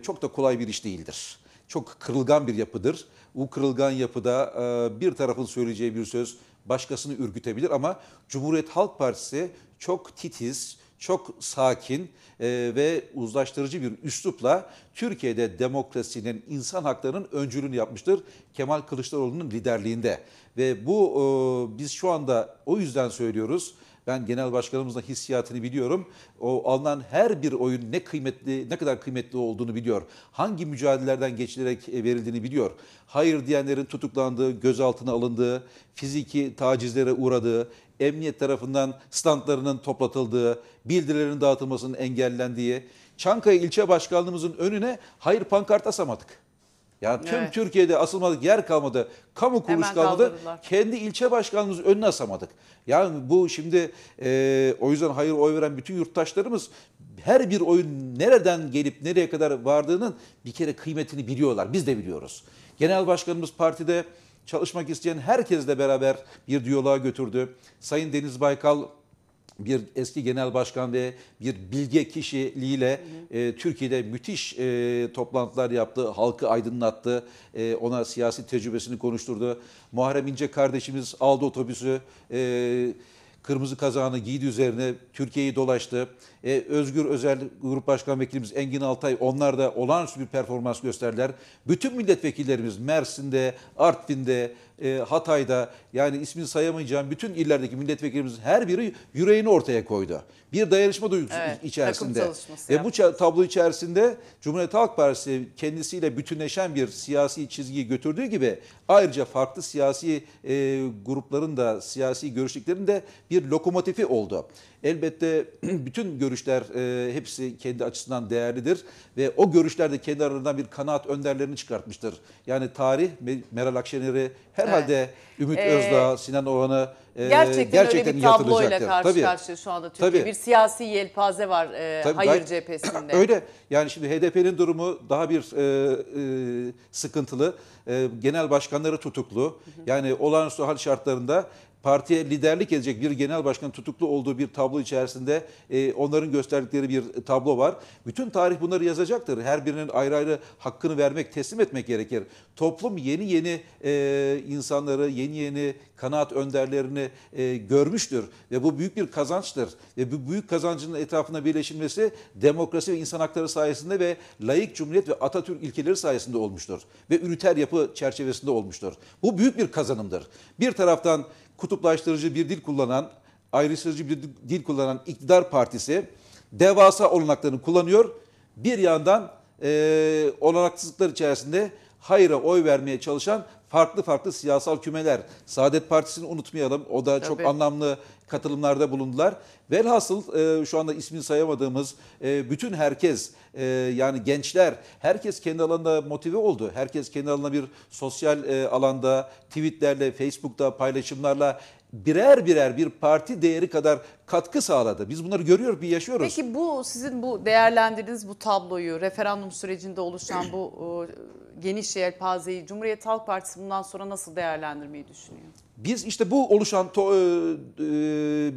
çok da kolay bir iş değildir. Çok kırılgan bir yapıdır. Bu kırılgan yapıda e, bir tarafın söyleyeceği bir söz başkasını ürgütebilir ama Cumhuriyet Halk Partisi çok titiz, çok sakin e, ve uzlaştırıcı bir üslupla Türkiye'de demokrasinin, insan haklarının öncülüğünü yapmıştır Kemal Kılıçdaroğlu'nun liderliğinde. Ve bu e, biz şu anda o yüzden söylüyoruz ben genel başkanımızın hissiyatını biliyorum. O alınan her bir oyun ne kıymetli, ne kadar kıymetli olduğunu biliyor. Hangi mücadelelerden geçilerek e, verildiğini biliyor. Hayır diyenlerin tutuklandığı, gözaltına alındığı, fiziki tacizlere uğradığı, emniyet tarafından standlarının toplatıldığı, bildirilerin dağıtılmasının engellendiği, Çankaya ilçe başkanlığımızın önüne hayır pankart asamadık. Yani tüm evet. Türkiye'de asılmadık yer kalmadı, kamu kuruluş Hemen kalmadı. Kaldırdılar. Kendi ilçe başkanımızın önüne asamadık. Yani bu şimdi e, o yüzden hayır oy veren bütün yurttaşlarımız her bir oyun nereden gelip nereye kadar vardığının bir kere kıymetini biliyorlar. Biz de biliyoruz. Genel başkanımız partide çalışmak isteyen herkesle beraber bir diyaloğa götürdü. Sayın Deniz Baykal bir eski genel başkan ve bir bilge kişiliğiyle e, Türkiye'de müthiş e, toplantılar yaptı, halkı aydınlattı, e, ona siyasi tecrübesini konuşturdu. Muharrem İnce kardeşimiz aldı otobüsü, e, kırmızı kazağını giydi üzerine Türkiye'yi dolaştı. E, Özgür Özel Grup Başkan Vekilimiz Engin Altay onlar da olağanüstü bir performans gösterdiler. Bütün milletvekillerimiz Mersin'de, Artvin'de, e, Hatay'da yani ismini sayamayacağım bütün illerdeki milletvekilimizin her biri yüreğini ortaya koydu. Bir dayanışma duygusu evet, içerisinde. Ve bu tablo içerisinde Cumhuriyet Halk Partisi kendisiyle bütünleşen bir siyasi çizgiyi götürdüğü gibi ayrıca farklı siyasi e, grupların da siyasi görüşlüklerin de bir lokomotifi oldu. Elbette bütün görüşler e, hepsi kendi açısından değerlidir ve o görüşler de kendi aralarından bir kanaat önderlerini çıkartmıştır. Yani tarih Meral Akşener'i herhalde evet. Ümit ee, Özdağ, Sinan Oğan'ı e, gerçekten, gerçekten öyle bir tabloyla karşı tabii. karşıya şu anda Türkiye. Tabii. Bir siyasi yelpaze var e, tabii, hayır gayet, cephesinde. Öyle. Yani şimdi HDP'nin durumu daha bir e, e, sıkıntılı. E, genel başkanları tutuklu. Hı hı. Yani olağanüstü hal şartlarında partiye liderlik edecek bir genel başkan tutuklu olduğu bir tablo içerisinde e, onların gösterdikleri bir tablo var. Bütün tarih bunları yazacaktır. Her birinin ayrı ayrı hakkını vermek, teslim etmek gerekir. Toplum yeni yeni e, insanları, yeni yeni kanaat önderlerini e, görmüştür ve bu büyük bir kazançtır. Ve bu büyük kazancının etrafına birleşilmesi demokrasi ve insan hakları sayesinde ve layık cumhuriyet ve Atatürk ilkeleri sayesinde olmuştur. Ve üniter yapı çerçevesinde olmuştur. Bu büyük bir kazanımdır. Bir taraftan kutuplaştırıcı bir dil kullanan, ayrıştırıcı bir dil kullanan iktidar partisi devasa olanaklarını kullanıyor. Bir yandan e, olanaksızlıklar içerisinde hayra oy vermeye çalışan farklı farklı siyasal kümeler. Saadet Partisi'ni unutmayalım. O da Tabii. çok anlamlı katılımlarda bulundular. Velhasıl e, şu anda ismini sayamadığımız e, bütün herkes e, yani gençler herkes kendi alanında motive oldu. Herkes kendi alanında bir sosyal e, alanda tweetlerle, Facebook'ta paylaşımlarla birer birer bir parti değeri kadar katkı sağladı. Biz bunları görüyoruz, bir yaşıyoruz. Peki bu sizin bu değerlendirdiğiniz bu tabloyu, referandum sürecinde oluşan bu e, geniş yelpazeyi Cumhuriyet Halk Partisi bundan sonra nasıl değerlendirmeyi düşünüyor? Biz işte bu oluşan to, e, e,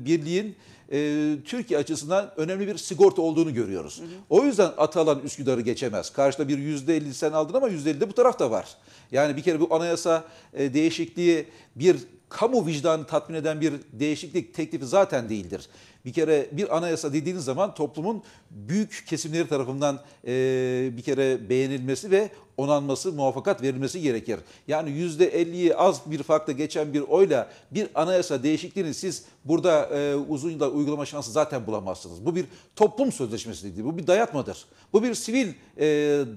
birliğin e, Türkiye açısından önemli bir sigorta olduğunu görüyoruz. Hı hı. O yüzden Atalan Üsküdar'ı geçemez. Karşıda bir %50 sen aldın ama %50 de bu da var. Yani bir kere bu anayasa değişikliği bir kamu vicdanı tatmin eden bir değişiklik teklifi zaten değildir. Bir kere bir anayasa dediğiniz zaman toplumun büyük kesimleri tarafından e, bir kere beğenilmesi ve onanması, muvaffakat verilmesi gerekir. Yani yüzde elli'yi az bir farkla geçen bir oyla bir anayasa değişikliğini siz burada e, uzun yıllar uygulama şansı zaten bulamazsınız. Bu bir toplum sözleşmesi değil, bu bir dayatmadır. Bu bir sivil e,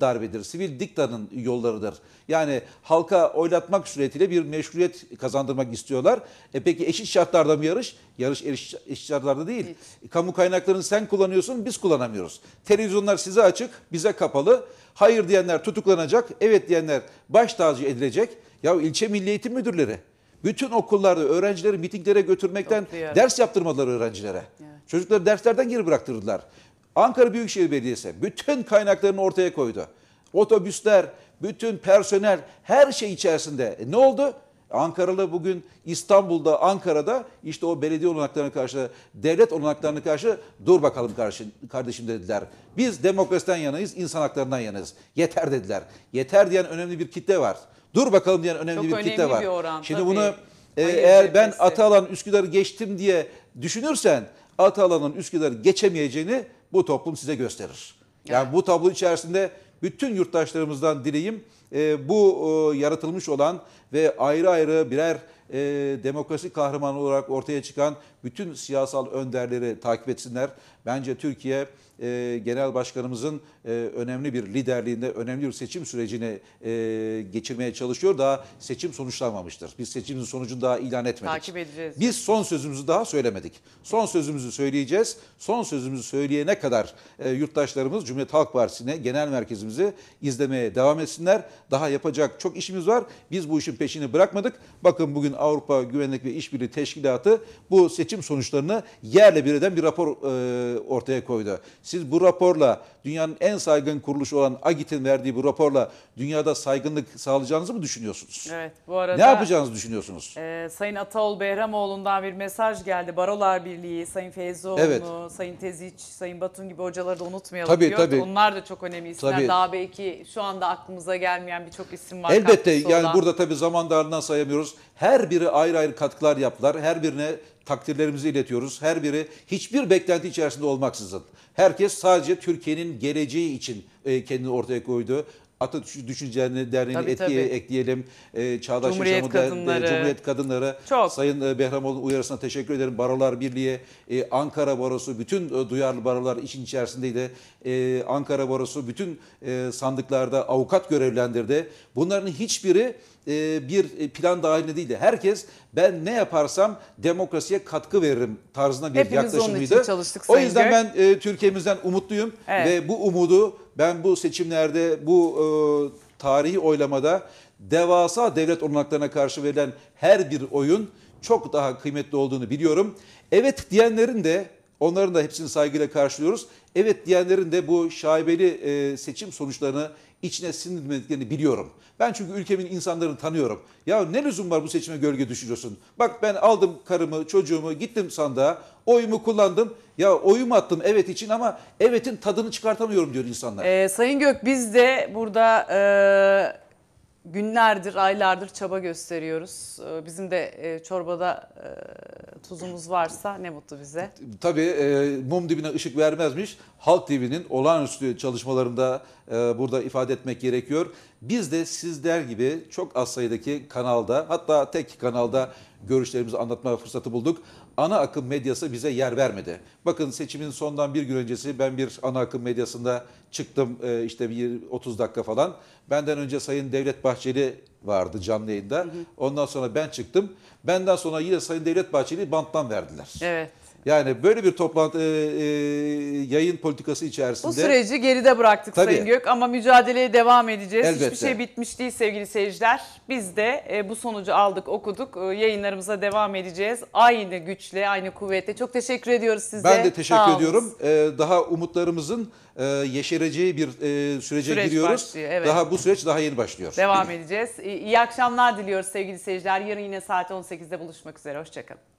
darbedir, sivil diktanın yollarıdır. Yani halka oylatmak suretiyle bir meşruiyet kazandırmak istiyorlar. E peki eşit şartlarda mı yarış? Yarış işçilerde değil. Evet. Kamu kaynaklarını sen kullanıyorsun, biz kullanamıyoruz. Televizyonlar size açık, bize kapalı. Hayır diyenler tutuklanacak, evet diyenler baş tacı edilecek. Ya ilçe milli eğitim müdürleri bütün okullarda öğrencileri mitinglere götürmekten ders yaptırmadılar öğrencilere. Evet. Çocukları derslerden geri bıraktırdılar. Ankara Büyükşehir Belediyesi bütün kaynaklarını ortaya koydu. Otobüsler, bütün personel her şey içerisinde. E ne oldu? Ankaralı bugün İstanbul'da, Ankara'da işte o belediye olanaklarına karşı, devlet olanaklarına karşı dur bakalım kardeşim, dediler. Biz demokrasiden yanayız, insan haklarından yanayız. Yeter dediler. Yeter diyen önemli bir kitle var. Dur bakalım diyen önemli Çok bir önemli kitle bir var. Oran, Şimdi tabii. bunu e, eğer ben Atalan Üsküdar'ı geçtim diye düşünürsen Atalan'ın Üsküdar'ı geçemeyeceğini bu toplum size gösterir. Yani evet. bu tablo içerisinde bütün yurttaşlarımızdan dileyim ee, bu e, yaratılmış olan ve ayrı ayrı birer e, demokrasi kahramanı olarak ortaya çıkan bütün siyasal önderleri takip etsinler. Bence Türkiye e, Genel Başkanımızın e, önemli bir liderliğinde önemli bir seçim sürecini e, geçirmeye çalışıyor. Daha seçim sonuçlanmamıştır. Biz seçimin sonucunu daha ilan etmedik. Takip edeceğiz. Biz son sözümüzü daha söylemedik. Son sözümüzü söyleyeceğiz. Son sözümüzü söyleyene kadar e, yurttaşlarımız Cumhuriyet Halk Partisi'ne, genel merkezimizi izlemeye devam etsinler. Daha yapacak çok işimiz var. Biz bu işin peşini bırakmadık. Bakın bugün Avrupa Güvenlik ve İşbirliği Teşkilatı bu seçim seçim sonuçlarını yerle bir eden bir rapor e, ortaya koydu. Siz bu raporla dünyanın en saygın kuruluşu olan Agit'in verdiği bu raporla dünyada saygınlık sağlayacağınızı mı düşünüyorsunuz? Evet bu arada. Ne yapacağınızı düşünüyorsunuz? E, Sayın Ataol Behramoğlu'ndan bir mesaj geldi. Barolar Birliği, Sayın Feyzoğlu, evet. Sayın Teziç, Sayın Batun gibi hocaları da unutmayalım tabii, diyor. Tabii. Onlar da çok önemli isimler. Tabii. Daha belki şu anda aklımıza gelmeyen birçok isim var. Elbette yani burada tabii zaman darlığından sayamıyoruz. Her biri ayrı ayrı katkılar yaptılar. Her birine takdirlerimizi iletiyoruz. Her biri hiçbir beklenti içerisinde olmaksızın. Herkes sadece Türkiye'nin geleceği için e, kendini ortaya koydu. Atatürk Düşüncelerini Derneği'ni etkiye ekleyelim. E, Çağdaş Cumhuriyet kadınları. Der, Cumhuriyet Kadınları. Çok. Sayın e, Behramoğlu uyarısına teşekkür ederim. Barolar Birliği, e, Ankara Barosu, bütün e, duyarlı barolar için içerisindeydi. E, Ankara Barosu bütün e, sandıklarda avukat görevlendirdi. Bunların hiçbiri e, bir e, plan dahilinde değil herkes ben ne yaparsam demokrasiye katkı veririm tarzına bir Hepimiz yaklaşımıydı. Onun için çalıştık o yüzden Gök. ben e, Türkiye'mizden umutluyum evet. ve bu umudu ben bu seçimlerde bu tarihi oylamada devasa devlet olanaklarına karşı verilen her bir oyun çok daha kıymetli olduğunu biliyorum. Evet diyenlerin de onların da hepsini saygıyla karşılıyoruz. Evet diyenlerin de bu şaibeli seçim sonuçlarını içine sindirmediklerini biliyorum. Ben çünkü ülkemin insanlarını tanıyorum. Ya ne lüzum var bu seçime gölge düşürüyorsun? Bak ben aldım karımı, çocuğumu, gittim sandığa, oyumu kullandım. Ya oyumu attım evet için ama evetin tadını çıkartamıyorum diyor insanlar. Ee, Sayın Gök biz de burada... E günlerdir, aylardır çaba gösteriyoruz. Ee, bizim de e, çorbada e, tuzumuz varsa ne mutlu bize. Tabii e, mum dibine ışık vermezmiş. Halk TV'nin olağanüstü çalışmalarında e, burada ifade etmek gerekiyor. Biz de sizler gibi çok az sayıdaki kanalda hatta tek kanalda görüşlerimizi anlatma fırsatı bulduk. Ana akım medyası bize yer vermedi. Bakın seçimin sondan bir gün öncesi ben bir ana akım medyasında çıktım e, işte bir 30 dakika falan. Benden önce Sayın Devlet Bahçeli vardı canlı yayında. Hı hı. Ondan sonra ben çıktım. Benden sonra yine Sayın Devlet Bahçeli banttan verdiler. Evet. Yani böyle bir toplantı e, e, yayın politikası içerisinde. Bu süreci geride bıraktık Tabii. Sayın Gök ama mücadeleye devam edeceğiz. Elbette. Hiçbir şey bitmiş değil sevgili seyirciler. Biz de e, bu sonucu aldık okuduk. E, yayınlarımıza devam edeceğiz. Aynı güçle aynı kuvvetle. Çok teşekkür ediyoruz size. Ben de teşekkür ediyorum. E, daha umutlarımızın e, yeşereceği bir e, sürece Süreç giriyoruz. Başlıyor, evet. Daha bu süreç daha yeni başlıyor. Devam edeceğiz. İyi akşamlar diliyoruz sevgili seyirciler. Yarın yine saat 18'de buluşmak üzere. Hoşçakalın.